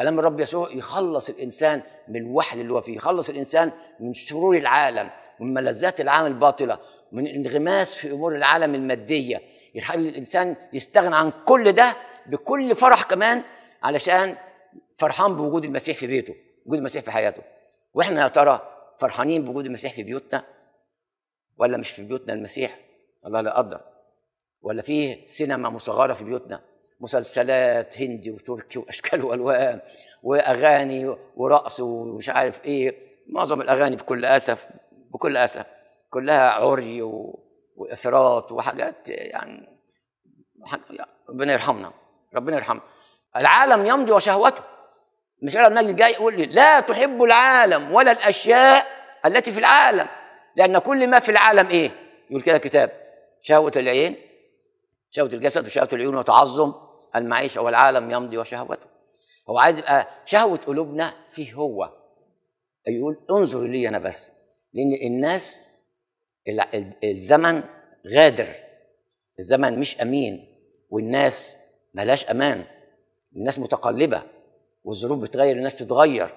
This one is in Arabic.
كلام الرب يسوع يخلص الانسان من الوحل اللي هو فيه يخلص الانسان من شرور العالم من ملذات العالم الباطله من انغماس في امور العالم الماديه يخلي الانسان يستغنى عن كل ده بكل فرح كمان علشان فرحان بوجود المسيح في بيته وجود المسيح في حياته واحنا يا ترى فرحانين بوجود المسيح في بيوتنا ولا مش في بيوتنا المسيح الله لا يقدر ولا فيه سينما مصغره في بيوتنا مسلسلات هندي وتركي واشكال والوان واغاني ورقص ومش عارف ايه معظم الاغاني بكل اسف بكل اسف كلها عري وافراط وحاجات يعني حاجة... ربنا يرحمنا ربنا يرحمنا العالم يمضي وشهوته مش عارف المجد جاي يقول لي لا تحب العالم ولا الاشياء التي في العالم لان كل ما في العالم ايه يقول كده الكتاب شهوه العين شهوه الجسد وشهوه العيون وتعظم المعيشة والعالم يمضي وشهوته هو عايز يبقى شهوة قلوبنا فيه هو يقول انظر لي أنا بس لأن الناس الزمن غادر الزمن مش أمين والناس ملاش أمان الناس متقلبة والظروف بتغير الناس تتغير